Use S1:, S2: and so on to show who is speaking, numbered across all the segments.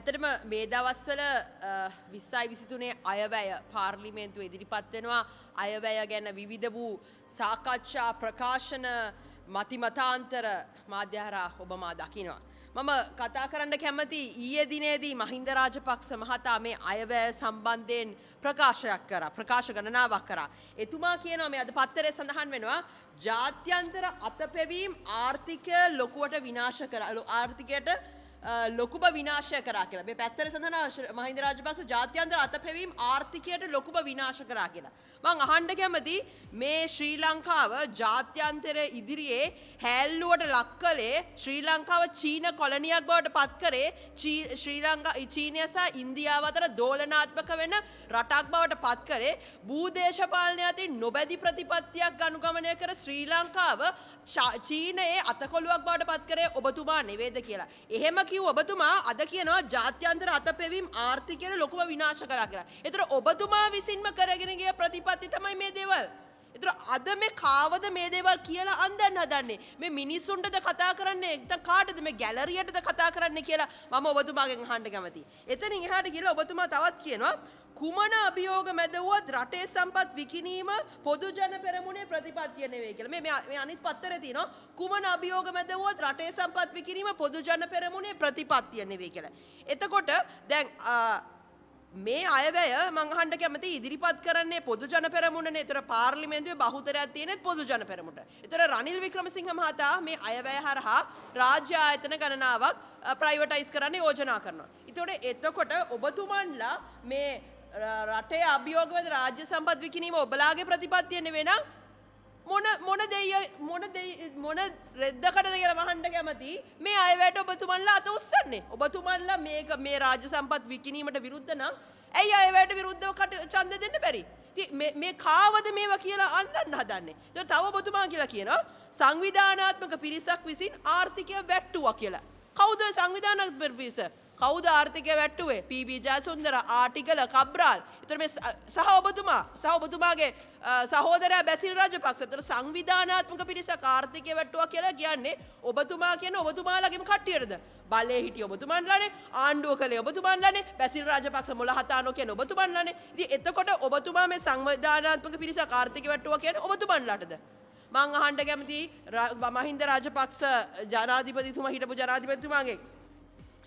S1: ඇතටම මේ දවස්වල විස්සයි විසිතුනේ අයවැය පාර්ලිමේන්තුව ඉදිරිපත් වෙනවා අයවැය ගැන විවිධ වූ සාකච්ඡා ප්‍රකාශන මතිමතාන්තර මාධ්‍යහරා ඔබමා දකිනවා. මම කතා කරන්න කැමති ඊයේ දිනේදී මහින්ද රාජපක්ෂ මහතා මේ අයවැය සම්බන්ධයෙන් ප්‍රකාශයක් කරා ප්‍රකාශ ගණනාවක් කරා. එතුමා කියනවා මේ අද පත්තරේ සඳහන් වෙනවා ජාත්‍යන්තර අතපෙවීම් ආර්ථිකය ලොකුවට විනාශ කරලා ආර්ථිකයට ලොකුබ විනාශය කරා කියලා මේ පැත්තර සඳහන මහින්ද රාජපක්ෂ ජාත්‍යන්තර අතපෙවීම් ආර්ථිකයට ලොකුබ විනාශ කරා කියලා. මං අහන්න කැමති මේ ශ්‍රී ලංකාව ජාත්‍යන්තර ඉදිරියේ හැල්ලුවට ලක් කළේ ශ්‍රී ලංකාව චීන කොලනියක් බවට පත් කරේ ශ්‍රී ලංකා චීනය සහ ඉන්දියාව අතර දෝලනාත්මක වෙන රටක් බවට පත් කරේ භූදේශපාලනය අතින් නොබැදි ප්‍රතිපත්තියක් ගනුගමනය කර ශ්‍රී ලංකාව චීනයේ අතකොළුවක් බවට පත් කරේ ඔබතුමා නෙවේද කියලා. එහෙම කිව් ඔබතුමා අද කියනවා ජාත්‍යන්තර අතපෙවීම් ආර්ථිකයට ලොකුම විනාශ කරා කියලා. ඒතර ඔබතුමා විසින්ම කරගෙනගේ ප්‍රතිපත්ති තමයි මේ දේවල්. එතර අද මේ කාවද මේ දේවල් කියලා අන්දන්න හදන්නේ මේ මිනිස්සුන්ටද කතා කරන්නේ එක්තන් කාටද මේ ගැලරියටද කතා කරන්නේ කියලා මම ඔබතුමාගෙන් අහන්න කැමතියි. එතනින් එහාට ගිහලා ඔබතුමා තවත් කියනවා කුමන අභියෝග මැදවුවත් රටේ සම්පත් විකිනීම පොදුජන පෙරමුණේ ප්‍රතිපත්තිය නෙවෙයි කියලා. මේ මේ අනිත් පත්තරේ තියෙනවා කුමන අභියෝග මැදවුවත් රටේ සම්පත් විකිනීම පොදුජන පෙරමුණේ ප්‍රතිපත්තිය නෙවෙයි කියලා. එතකොට දැන් මේ අයවැය මං අහන්න කැමති ඉදිරිපත් කරන්නේ පොදු ජන පෙරමුණනේ. ඒතර පාර්ලිමේන්තුවේ බහුතරයක් තියෙනෙත් පොදු ජන පෙරමුණට. ඒතර රනිල් වික්‍රමසිංහ මහතා මේ අයවැය හරහා රාජ්‍ය ආයතන ගණනාවක් ප්‍රයිවටයිස් කරන්න යෝජනා කරනවා. ඒතකොට එතකොට ඔබතුමන්ලා මේ රටේ අභියෝගවල රාජ්‍ය සම්පත් විකිණීම ඔබලාගේ ප්‍රතිපත්තිය නෙවෙයි නං මොන මොන දෙය මොන මොන රෙද්දකටද කියලා මහන්න කැමති මේ අයවැයට ඔබතුමන්ලා අත උස්සන්නේ ඔබතුමන්ලා මේක මේ රාජ්‍ය සම්පත් විකිණීමට විරුද්ධ නම් ඇයි අයවැයට විරුද්ධව ඡන්ද දෙන්න බැරි මේ කාවද මේවා කියලා අන්දන්න හදන්නේ ඒත් තව ඔබතුමා කියලා කියනවා සංවිධානාත්මක පිරිසක් විසින් ආර්ථිකය වැට්ටුවා කියලා කවුද සංවිධානාත්මක පිරිස කෞද ආර්ථිකය වැට්ටුවේ පීබීජා සුන්දර ආටිකල කබ්්‍රාල් එතර මේ සහ ඔබතුමා සහ ඔබතුමාගේ සහෝදර බැසිල් රජපක්ෂ තර සංවිධානාත්මක පිරිස කාර්ථිකය වැට්ටුව කියලා කියන්නේ ඔබතුමා කියන ඔබතුමාලගේම කට්ටියටද බලය හිටිය ඔබතුමන්ලනේ ආණ්ඩුව කළ ඔබතුමන්ලනේ බැසිල් රාජපක්ෂ මුල හතානෝ කියන ඔබතුමන්ලනේ ඉතින් එතකොට ඔබතුමා මේ සංවිධානාත්මක පිරිස කාර්ථිකය වැට්ටුව කියන්නේ ඔබතුමන්ලටද මං අහන්න කැමති මහින්ද රාජපක්ෂ ජනාධිපතිතුමා හිටපු ජනාධිපතිතුමාගේ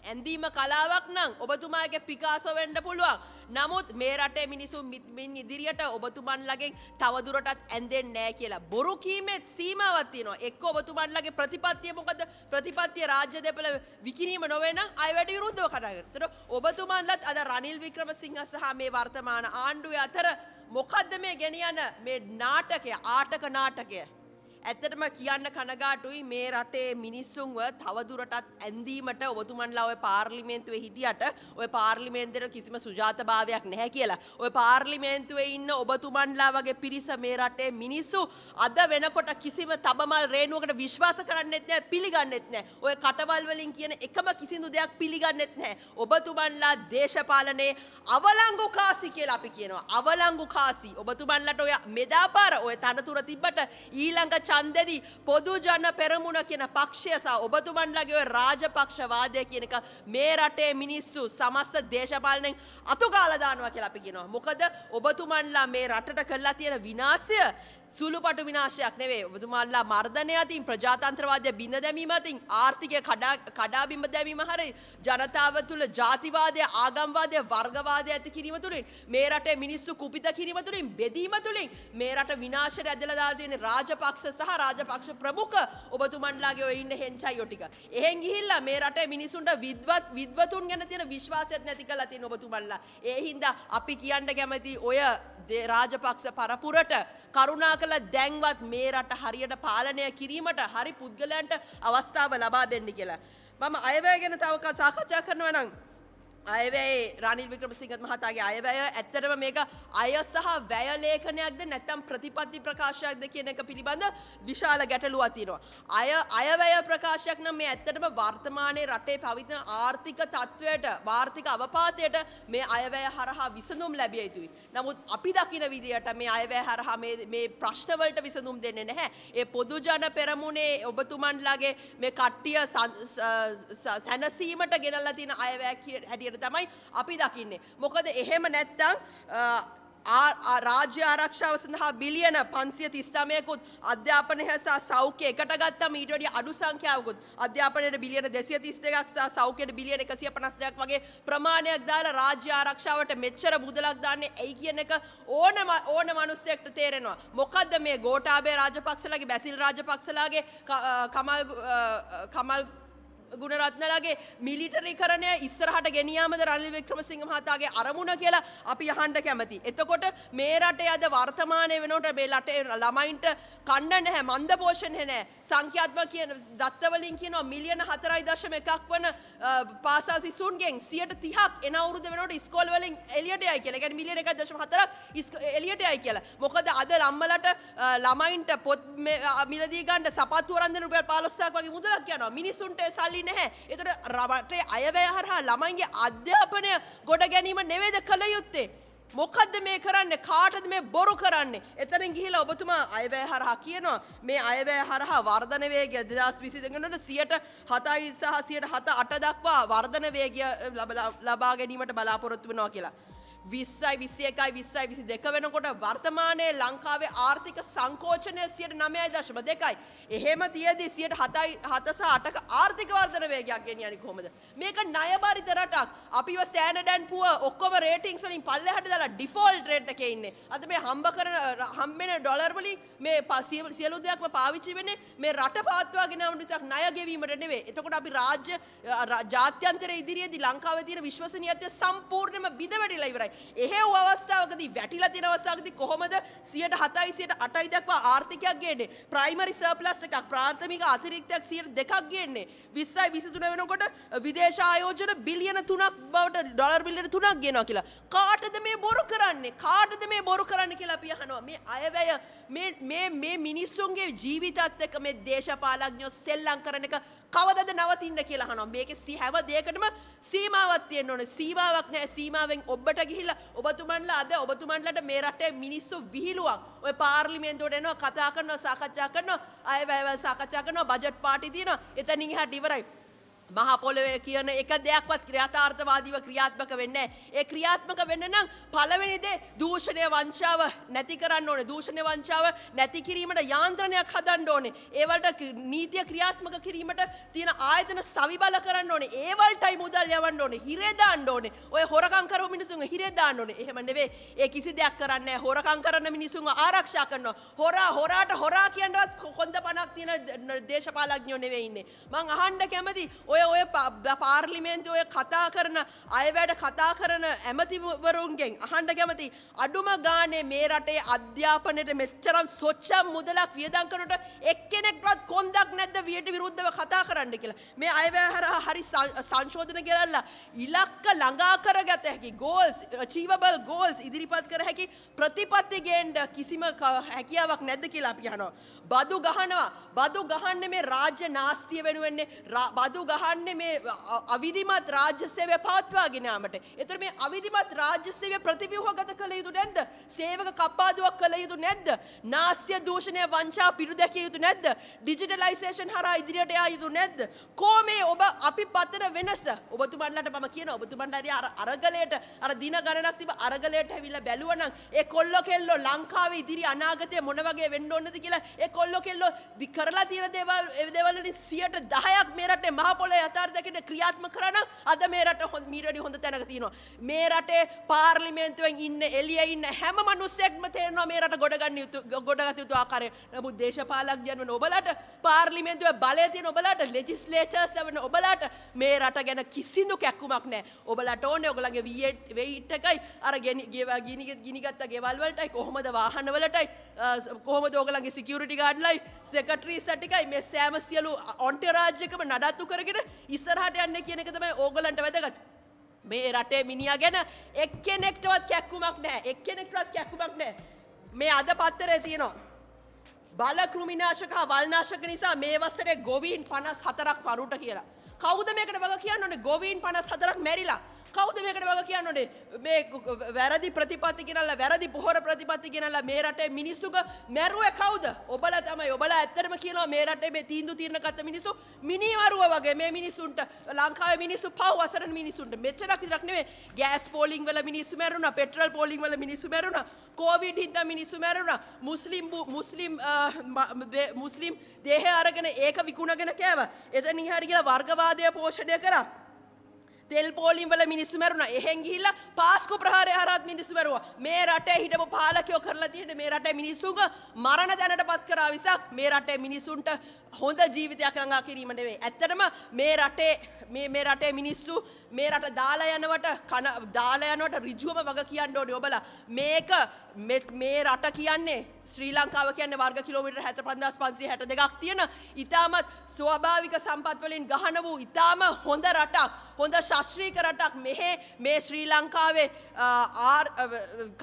S1: ඇඳීම කලාවක් නම් ඔබතුමාගේ පිකාසෝ වෙන්න පුළුවන්. නමුත් මේ රටේ මිනිසුන් මින් ඉදිරියට ඔබතුමන්ලගෙන් තවදුරටත් ඇඳෙන්නේ නැහැ කියලා බොරු කීමේ සීමාවක් තියෙනවා. එක්ක ඔබතුමන්ලගේ ප්‍රතිපත්තිය මොකද? ප්‍රතිපත්තිය රාජ්‍ය දෙපළ විකිණීම නොවේ නම් අය වැඩ විරුද්ධව කතා කරනවා. ඒතර ඔබතුමන්ලත් අද රනිල් වික්‍රමසිංහ සහ මේ වර්තමාන ආණ්ඩුවේ අතර මොකද්ද මේ ගෙනියන මේ නාටකය ආටක නාටකය? ඇත්තටම කියන්න කනගාටුයි මේ රටේ මිනිස්සුන්ව තවදුරටත් ඇන්දීමට ඔබතුමන්ලා ඔය පාර්ලිමේන්තුවේ හිටියට ඔය පාර්ලිමේන්තුවේ කිසිම සුජාතභාවයක් නැහැ කියලා. ඔය පාර්ලිමේන්තුවේ ඉන්න ඔබතුමන්ලා වගේ පිරිස මේ රටේ මිනිස්සු අද වෙනකොට කිසිම තබමල් රේණුවකට විශ්වාස කරන්නෙත් නැහැ, පිළිගන්නෙත් නැහැ. ඔය කටවල් වලින් කියන එකම කිසිදු දෙයක් පිළිගන්නෙත් නැහැ. ඔබතුමන්ලා දේශපාලනයේ අවලංගු කාසි කියලා අපි කියනවා. අවලංගු කාසි. ඔබතුමන්ලට ඔය මෙදාපාර ඔය තනතුර තිබ්බට ඊළඟ චන්දෙදී පොදු ජන පෙරමුණ කියන පක්ෂය සහ ඔබතුමන්ලගේ ඔය රාජපක්ෂවාදය කියන එක මේ රටේ මිනිස්සු සමස්ත දේශපාලනයෙන් අතුගාලා දානවා කියලා අපි කියනවා. මොකද ඔබතුමන්ලා මේ රටට කරලා තියෙන විනාශය සුළුපටු විනාශයක් නෙවේ ඔබතුමාල්ලා මර්ධනය අතින් ප්‍රජාතන්ත්‍රවාදය බිඳ දැමීම අතින් ආර්ථිකය කඩාබිම දැමීම හරි ජනතාව තුළ ජාතිවාදය ආගම්වාදය වර්ගවාදය ඇති කිරීම තුළින් මේ රටේ මිනිස්සු කුපිත කිරීම තුළින් බෙදීම තුළින් මේ රට විනාශයට ඇදලා දාලා තියෙන රාජපක්ෂ සහ සහ රාජපක්ෂ ප්‍රමුඛ ඔබතුමන්ලාගේ ඔය ඉන්න හෙන්චයිෝ ටික. එහෙන් ගිහිල්ලා මේ රටේ මිනිසුන්ට විද්වත් විද්වතුන් ගැන තියෙන විශ්වාසයත් නැති කරලා තියෙන ඔබතුමන්ලා. ඒ හින්දා අපි කියන්න කැමති ඔය රාජපක්ෂ පරපුරට කරුණා කළ දැන්වත් මේ රට හරියට පාලනය කිරීමට හරි පුද්ගලයන්ට අවස්ථාව ලබා දෙන්න කියලා. මම අයවැය ගැන තවක සාකච්ඡා කරනවා නම් අයවැයි රනිල් වික්‍රම සිංහත් මහතාගේ අයවැය ඇත්තටම මේක අය සහ වැයලේඛනයක්ද නැත්තම් ප්‍රතිපත්ති ප්‍රකාශයක්ද කියන එක පිළිබඳ විශාල ගැටලුවක් තියෙනවා. අය අයවැය ප්‍රකාශයක් නම් මේ ඇත්තටම වර්තමානයේ රටේ පවතින ආර්ථික තත්ත්වයට ආර්ථික අවපාතයට මේ අයවැය හරහා විසඳුම් ලැබිය යුතුයි. නමුත් අපි දකින විදියට මේ අයවැය හරහා මේ මේ ප්‍රශ්න වලට විසඳුම් දෙන්නේ නැහැ. ඒ පොදු ජන පෙරමුණේ ඔබතුමන්ලාගේ මේ කට්ටිය සැනසීමට ගෙනල්ලා තියෙන අයවැය හැටියට විදිහට තමයි අපි දකින්නේ. මොකද එහෙම නැත්තම් රාජ්‍ය ආරක්ෂාව සඳහා බිලියන පන්සිය තිස්නමයකුත් අධ්‍යාපනය හසා සෞඛ්‍ය එකට ගත්තම ඊට වඩා අඩු සංඛ්‍යාවකුත් අධ්‍යාපනයට බිලියන 232ක් සහ සෞඛ්‍යයට බිලියන 152ක් වගේ ප්‍රමාණයක් දාලා රාජ්‍ය ආරක්ෂාවට මෙච්චර මුදලක් දාන්නේ ඇයි කියන එක ඕන ඕන මිනිස්සෙක්ට තේරෙනවා. මොකද්ද මේ ගෝඨාභය රාජපක්ෂලාගේ බැසිල් රාජපක්ෂලාගේ කමල් කමල් ගුණරත්නලගේ මිලිටරිකරණය ඉස්සරහට ගෙනියාමද රනිල් වික්‍රමසිංහ මහතාගේ අරමුණ කියලා අපි අහන්ට කැමති. එතකොට මේ රටේ අද වර්තමානය වෙනට මේ ලටේ ළමයින්ට කන්න නැහැ මන්ද පෝෂණය නෑ සංඛ්‍යාත්ම කියන දත්තවලින් කියනවා මිලියන හතරයි දශම එකක් වන පාසල් සිසුන්ගෙන් සියට තිහක් එන අවුරුද වෙනට ස්කෝල්වලින් එලියට අයි කියලා ගැන මිලියන එකක් දශම හතරක් එලියට අයි කියලා මොකද අද ලම්මලට ළමයින්ට පොත් මිලදී ගන්න සපත්තු වරන්දන රුපියල් 15ක් වගේ මුදලක් යනවා මිනිසුන්ට සල්ලි නැහැ ඒතකොට රටේ අයවැය හරහා ළමයින්ගේ අධ්‍යාපනය ගොඩ ගැනීම නෙවෙයිද කළ යුත්තේ මොකද්ද මේ කරන්නේ කාටද මේ බොරු කරන්නේ එතනින් ගිහිලා ඔබතුමා අයවැය හරහා කියනවා මේ අයවැය හරහා වර්ධන වේගය 2020 දෙකනට 107යි සහ 107.8 දක්වා වර්ධන වේගය ලබා ගැනීමට බලාපොරොත්තු වෙනවා කියලා 20යි 21යි 20යි 22 වෙනකොට වර්තමානයේ ලංකාවේ ආර්ථික සංකෝචනය 9.2යි. එහෙම තියදී 7යි 7 සහ 8ක ආර්ථික වර්ධන වේගයක් ගෙනියන්නේ කොහොමද? මේක ණය බරිත රටක්. අපිව ස්ටෑනඩන් පුව ඔක්කොම රේටිංස් වලින් පල්ලෙහාට දාලා ඩිෆෝල්ට් රේට් එකේ ඉන්නේ. අද මේ හම්බ කරන හම්බෙන ඩොලර් වලින් මේ සියලු දෙයක්ම පාවිච්චි වෙන්නේ මේ රට පාත්වා ගෙනවන නිසාක් ණය ගෙවීමට නෙවෙයි. එතකොට අපි රාජ්‍ය ජාත්‍යන්තර ඉදිරියේදී ලංකාවේ තියෙන විශ්වසනීයත්වය සම්පූර්ණයෙන්ම බිඳවැටිලා ඉවරයි. එහෙව් අවස්ථාවකදී වැටිලා තියෙන අවස්ථාවකදී කොහොමද 107යි 108යි දක්වා ආර්ථිකයක් ගේන්නේ? ප්‍රයිමරි සර්ප්ලස් එකක් ප්‍රාථමික අතිරික්තයක් 2ක් ගේන්නේ. 20යි 23 වෙනකොට විදේශ ආයෝජන බිලියන 3ක් බවට ඩොලර් බිලියන 3ක් ගෙනවා කියලා. කාටද මේ බොරු කරන්නේ? කාටද මේ බොරු කරන්නේ කියලා අපි අහනවා. මේ අයවැය මේ මේ මේ මිනිස්සුන්ගේ ජීවිතත් එක්ක මේ දේශපාලඥයෝ සෙල්ලම් කරන එක කවදද නවතින්න කියලා අහනවා. මේකේ සි හැම දෙයකටම සීමාවක් තියෙන්න ඕනේ. සීමාවක් නැහැ. සීමාවෙන් ඔබට ගිහිලා ඔබතුමන්ලා අද ඔබතුමන්ලට මේ රටේ මිනිස්සු විහිළුවක්. ඔය පාර්ලිමේන්තුවට එනවා කතා කරනවා සාකච්ඡා කරනවා අයවැයව සාකච්ඡා කරනවා බජට් පාටි දිනනවා. එතනින් එහාට ඉවරයි. මහා පොළොවේ කියන එක දෙයක්වත් ක්‍රියාතාර්ථවාදීව ක්‍රියාත්මක වෙන්නේ ඒ ක්‍රියාත්මක වෙන්න නම් පළවෙනි දේ දූෂණය වංචාව නැති කරන්න ඕනේ. දූෂණය වංචාව නැති කිරීමට යාන්ත්‍රණයක් හදන්න ඕනේ. ඒවලට නීතිය ක්‍රියාත්මක කිරීමට තියෙන ආයතන සවිබල කරන්න ඕනේ. ඒවලටයි මුදල් යවන්න ඕනේ. හිරේ දාන්න ඕනේ. ඔය හොරකම් කරව මිනිසුන්ගේ හිරේ දාන්න ඕනේ. එහෙම නෙවෙයි. ඒ කිසි දෙයක් කරන්නේ නැහැ. හොරකම් කරන මිනිසුන්ව ආරක්ෂා කරනවා. හොරා හොරාට හොරා කියනවත් කොන්ද පණක් තියෙන දේශපාලඥයෝ නෙවෙයි ඉන්නේ. මං අහන්න කැමති ඔය ඔය පාර්ලිමේන්ති ඔය කතා කරන අයවැඩ කතා කරන ඇමතිවරුන්ගෙන් අහන්ඩ කැමති අඩුම ගානේ මේ රටේ අධ්‍යාපනයට මෙච්චරම් සොච්චම් මුදලක් වියදන් කරනට එක්කෙනෙක්වත් කොන්දක් නැද්ද වියට විරුද්ධව කතා කරන්න කියලා මේ අයවැහර හරි සංශෝධන කරල්ලා ඉලක්ක ළඟා කරගත හැකි ගෝල්ස් චීවබල් ගෝල්ස් ඉදිරිපත් කර හැකි ප්‍රතිපත්ති ගේන්ඩ කිසිම හැකියාවක් නැද්ද කියලා අපි යනවා බදු ගහනවා බදු ගහන්නේ මේ රාජ්‍ය නාස්තිය වෙනුවෙන්නේ බදු ගහන්නේ මේ අවිධිමත් රාජ්‍ය සේවය පවත්වා ගෙනාමට. ඒතර මේ අවිධිමත් රාජ්‍ය සේවය ප්‍රතිව්‍යුහගත කළ යුතු නැද්ද? සේවක කප්පාදුවක් කළ යුතු නැද්ද? නාස්තිය දූෂණය වංචා පිරිදැකිය යුතු නැද්ද? ඩිජිටලයිසේෂන් හරහා ඉදිරියට යා යුතු නැද්ද? කෝ මේ ඔබ අපි පතන වෙනස ඔබතුමන්ලට මම කියන ඔබතුමන්ට අර අරගලයට අර දින ගණනක් තිබ අරගලයට ඇවිල්ලා බැලුවනම් ඒ කොල්ලෝ කෙල්ලෝ ලංකාවේ ඉදිරි අනාගතය මොන වගේ වෙන්න ඕනද කියලා ඒ කොල්ලෝ කෙල්ලෝ වික කරලා තියෙන දේවල් ඒ දේවල් වලින් 10%ක් මේ රටේ මහ පොළොවේ යථාර්ථයකට ක්‍රියාත්මක කරා නම් අද මේ රට හොඳ මීට වඩා හොඳ තැනක තියෙනවා. මේ රටේ පාර්ලිමේන්තුවෙන් ඉන්න එළියේ ඉන්න හැම මිනිස්සෙක්ම තේරෙනවා මේ රට ගොඩගන්න යුතු ගොඩගත යුතු ආකාරය. නමුත් දේශපාලකයන් වන ඔබලට පාර්ලිමේන්තුවේ බලය තියෙන ඔබලට ලෙජිස්ලේටර්ස් දවන ඔබලට මේ රට ගැන කිසිදු කැක්කුමක් නෑ. ඔබලට ඕනේ ඔයගලගේ වෙයිට් එකයි අර ගෙනි ගිනිගත්ත ගෙවල් වලටයි කොහොමද වාහන වලටයි කොහොමද ඔයගලගේ සිකියුරිටි ගාඩ්ලයි සෙක්‍රටරි රීසට් එකයි මේ සෑම සියලු ඔන්ටේ රාජ්‍යකම නඩත්තු කරගෙන ඉස්සරහට යන්න කියන එක තමයි ඕගලන්ට වැදගත්. මේ රටේ මිනිහා ගැන එක්කෙනෙක්ටවත් කැක්කුමක් නැහැ. එක්කෙනෙක්ටවත් කැක්කුමක් නැහැ. මේ අද පත්තරේ තියෙනවා. බල කෘමිනාශක වල්නාශක නිසා මේ වසරේ ගොවීන් 54ක් වරුට කියලා. කවුද මේකට වග කියන්න ඕනේ ගොවීන් 54ක් මැරිලා. කවුද මේකට වග කියන්න ඕනේ? මේ වැරදි ප්‍රතිපත්ති ගෙනල්ලා වැරදි පොහොර ප්‍රතිපත්ති ගෙනල්ලා මේ රටේ මිනිස්සුක මැරුවේ කවුද? ඔබලා තමයි. ඔබලා ඇත්තටම කියනවා මේ රටේ මේ තීන්දුව తీරන ගත්ත මිනිස්සු මිනිවරුව වගේ මේ මිනිස්සුන්ට ලංකාවේ මිනිස්සු පව් අසරණ මිනිස්සුන්ට මෙච්චරක් විතරක් නෙමෙයි. ගෑස් පෝලිං වල මිනිස්සු මැරුණා, පෙට්‍රල් පෝලිං වල මිනිස්සු මැරුණා. කෝවිඩ් හින්දා මිනිස්සු මැරුණා. මුස්ලිම් මුස්ලිම් මුස්ලිම් දේහය අරගෙන ඒක විකුණගෙන කෑවා. එතනින් හරියට වර්ගවාදය පෝෂණය කරා. තෙල් පෝලිම්වල මිනිස්සු මැරුණා. එහෙන් ගිහිල්ලා පාස්කු ප්‍රහාරය හරහත් මිනිස්සු මැරුවා. මේ රටේ හිටපු පාලකයෝ කරලා තියෙන මේ රටේ මිනිස්සුන්ගේ මරණ දැනටපත් කරා විසක් මේ රටේ මිනිස්සුන්ට හොඳ ජීවිතයක් ළඟා කිරීම නෙවෙයි. ඇත්තටම මේ රටේ මේ මේ රටේ මිනිස්සු මේ රට දාලා යනවට කන දාලා යනවට ඍජුවම වග කියන්න ඕනේ ඔබලා. මේක මේ රට කියන්නේ ශ්‍රී ලංකාව කියන්නේ වර්ග කිලෝමීටර් 75562ක් තියෙන ඊටමත් ස්වාභාවික සම්පත් වලින් ගහන වූ ඊටම හොඳ රටක්. හොඳ ආශ්‍රීක රටක් මෙහෙ මේ ශ්‍රී ලංකාවේ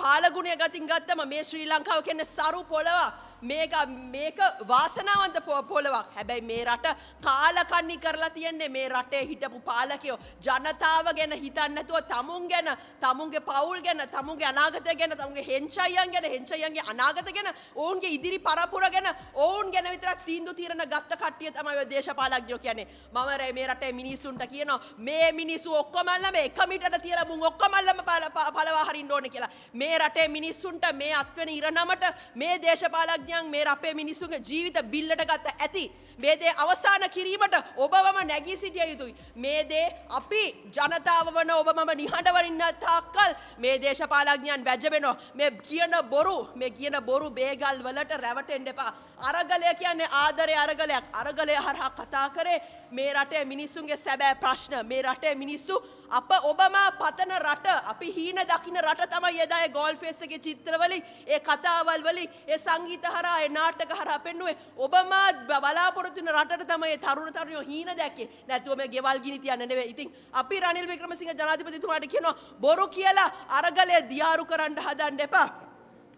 S1: කාලගුණය ගතින් ගත්තම මේ ශ්‍රී ලංකාව කියන්නේ සරු පොළවක්. මේක මේක වාසනාවන්ත පොලොවක් හැබැයි මේ රට කාලකන්නි කරලා තියෙන්නේ මේ රටේ හිටපු පාලකයෝ ජනතාව ගැන හිතන්නතුව තමුන් ගැන තමුන්ගේ පවුල් ගැන තමුන්ගේ අනාගතය ගැන තමුන්ගේ හෙංචයියන් ගැන හෙංචයියන්ගේ අනාගත ගැන ඔවුන්ගේ ඉදිරි පරපුර ගැන ඔවුන් ගැන විතරක් තීන්දු තීරණ ගත්ත කට්ටිය තමයි දේශපාලඥයෝ කියන්නේ මම රේ මේ රටේ මිනිස්සුන්ට කියනවා මේ මිනිස්සු ඔක්කොමල්ලම එක මිටට තියලා මුන් ඔක්කොමල්ලම පළවා හරින්න ඕනේ කියලා මේ රටේ මිනිස්සුන්ට මේ අත්වෙන ඉරණමට මේ දේශපාලඥ රාජ්‍යඥන් මේ අපේ මිනිසුන්ගේ ජීවිත බිල්ලට ගත ඇති. මේ දේ අවසාන කිරීමට ඔබවම නැගී සිටිය යුතුයි. මේ දේ අපි ජනතාව වන ඔබමම නිහඬවරින්න තාක්කල් මේ දේශපාලඥයන් වැජබෙනෝ මේ කියන බොරු මේ කියන බොරු බේගල් වලට රැවටෙන්ඩ එපා. අරගලය කියන්නේ ආදරය අරගලයක් අරගලය හරහා කතා කරේ මේ රටේ මිනිස්සුන්ගේ සැබෑ ප්‍රශ්න මේ රටේ මිනිස්සු අප ඔබම පතන රට අපි හීන දකින රට තමයි එදා ඒ ගෝල් ෆේස් එකේ චිත්‍රවලින් ඒ කතාවල් වලින් ඒ සංගීත හරහා ඒ නාටක හරහා පෙන්වුවේ ඔබම බලාපොරොත්තු වෙන රටට තමයි ඒ තරුණ තරුණියෝ හීන දැක්කේ නැතුව මේ ගෙවල් ගිනි තියන්න නෙවෙයි ඉතින් අපි රනිල් වික්‍රමසිංහ ජනාධිපතිතුමාට කියනවා බොරු කියලා අරගලය දියාරු කරන්න හදන්න එපා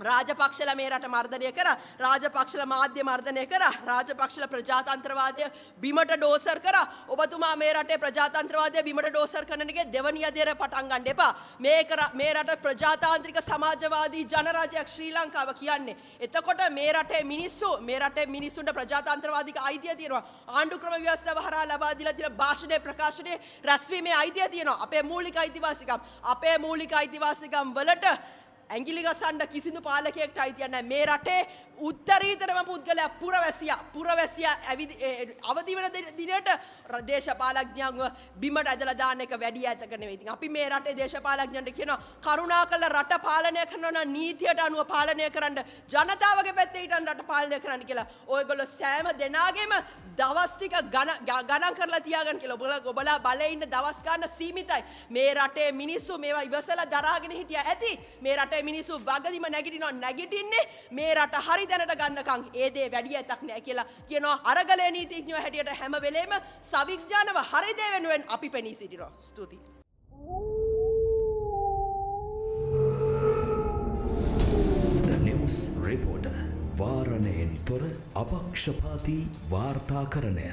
S1: රාජපක්ෂල මේ රට මර්ධනය කර රාජපක්ෂල මාධ්‍ය මර්ධනය කර රාජපක්ෂල ප්‍රජාතන්ත්‍රවාදය බිමට ඩෝසර් කර ඔබතුමා මේ රටේ ප්‍රජාතන්ත්‍රවාදය බිමට ඩෝසර් කරනගේ දෙවනි අධීර පටන් ගන්න එපා මේක මේ රට ප්‍රජාතාන්ත්‍රික සමාජවාදී ජනරාජ්‍යයක් ශ්‍රී ලංකාව කියන්නේ එතකොට මේ රටේ මිනිස්සු මේ රටේ මිනිස්සුන්ට ප්‍රජාතන්ත්‍රවාදික අයිතිය තියෙනවා ආණ්ඩු ක්‍රම ව්‍යවස්ථාව හරහා ලබා දීලා තියෙන භාෂණය ප්‍රකාශනයේ රැස්වීමේ අයිතිය තියෙනවා අපේ මූලික අයිතිවාසිකම් අපේ මූලික අයිතිවාසිකම් වලට ඇගිලි ගසන්න කිසිදු පාලකයෙක්ට අයිතියන්න මේ රටේ උත්තරීතරම පුද්ගලයා පුරවැසියා පුරවැසියා ඇවිදි අවදි වෙන දිනට දේශපාලඥයන්ව බිමට ඇදලා දාන්න එක වැඩි ඈතක නෙවෙයි. ඉතින් අපි මේ රටේ දේශපාලඥයන්ට කියනවා කරුණාකරලා රට පාලනය කරනවා නම් නීතියට අනුව පාලනය කරන්න ජනතාවගේ පැත්තේ හිටන් රට පාලනය කරන්න කියලා. ඔයගොල්ලෝ සෑම දෙනාගේම දවස් ටික ගණන් කරලා තියාගන්න කියලා. ඔබලා ඔබලා බලේ ඉන්න දවස් ගන්න සීමිතයි. මේ රටේ මිනිස්සු මේවා ඉවසලා දරාගෙන හිටියා ඇති. මේ රටේ මිනිස්සු වගදීම නැගිටිනවා නැගිටින්නේ මේ රට හරිද තැනට ගන්නකං ඒ දේ වැඩිය ඇතක් නෑ කියලා කියනවා අරගලය නීතිඥෝ හැටියට හැම වෙලේම සවිඥානව හරිදේ වෙනුවෙන් අපි පෙනී සිටිනවා ස්තුතියි. නිවස් රිපෝට වාරණයෙන් තොර අපක්ෂපාති වාර්තාකරණය